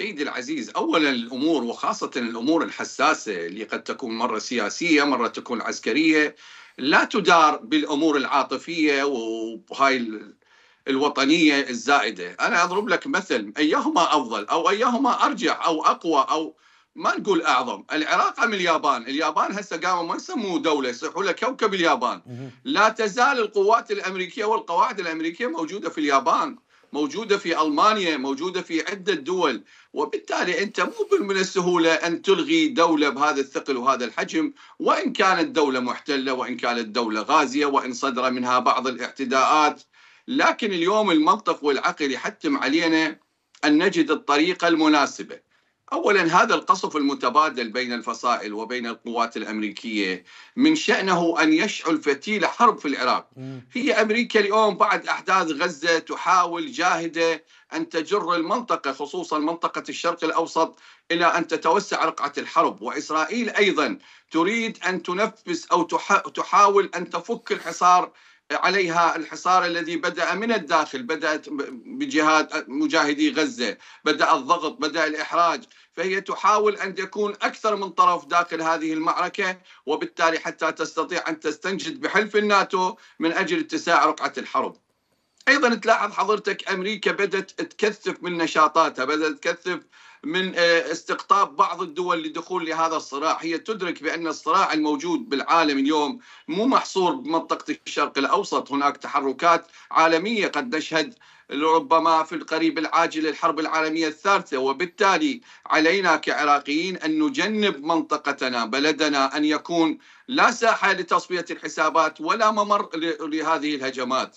سيدي العزيز اولا الامور وخاصه الامور الحساسه اللي قد تكون مره سياسيه مره تكون عسكريه لا تدار بالامور العاطفيه وهاي الوطنيه الزائده، انا اضرب لك مثل ايهما افضل او ايهما ارجع او اقوى او ما نقول اعظم، العراق ام اليابان؟ اليابان هسه قاموا ما يسموه دوله يصيحوا له كوكب اليابان، لا تزال القوات الامريكيه والقواعد الامريكيه موجوده في اليابان، موجودة في ألمانيا موجودة في عدة دول وبالتالي أنت مو من السهولة أن تلغي دولة بهذا الثقل وهذا الحجم وإن كانت دولة محتلة وإن كانت دولة غازية وإن صدر منها بعض الاعتداءات لكن اليوم المنطق والعقل يحتم علينا أن نجد الطريقة المناسبة اولا هذا القصف المتبادل بين الفصائل وبين القوات الامريكيه من شانه ان يشعل فتيل حرب في العراق هي امريكا اليوم بعد احداث غزه تحاول جاهده ان تجر المنطقه خصوصا منطقه الشرق الاوسط الى ان تتوسع رقعه الحرب واسرائيل ايضا تريد ان تنفس او تحاول ان تفك الحصار عليها الحصار الذي بدأ من الداخل بدأت بجهاد مجاهدي غزة بدأ الضغط بدأ الإحراج فهي تحاول أن تكون أكثر من طرف داخل هذه المعركة وبالتالي حتى تستطيع أن تستنجد بحلف الناتو من أجل اتساع رقعة الحرب ايضا تلاحظ حضرتك امريكا بدات تكثف من نشاطاتها بدات تكثف من آه، استقطاب بعض الدول لدخول لهذا الصراع هي تدرك بأن الصراع الموجود بالعالم اليوم مو محصور بمنطقة الشرق الأوسط هناك تحركات عالمية قد نشهد لربما في القريب العاجل الحرب العالمية الثالثة وبالتالي علينا كعراقيين أن نجنب منطقتنا بلدنا أن يكون لا ساحة لتصفية الحسابات ولا ممر لهذه الهجمات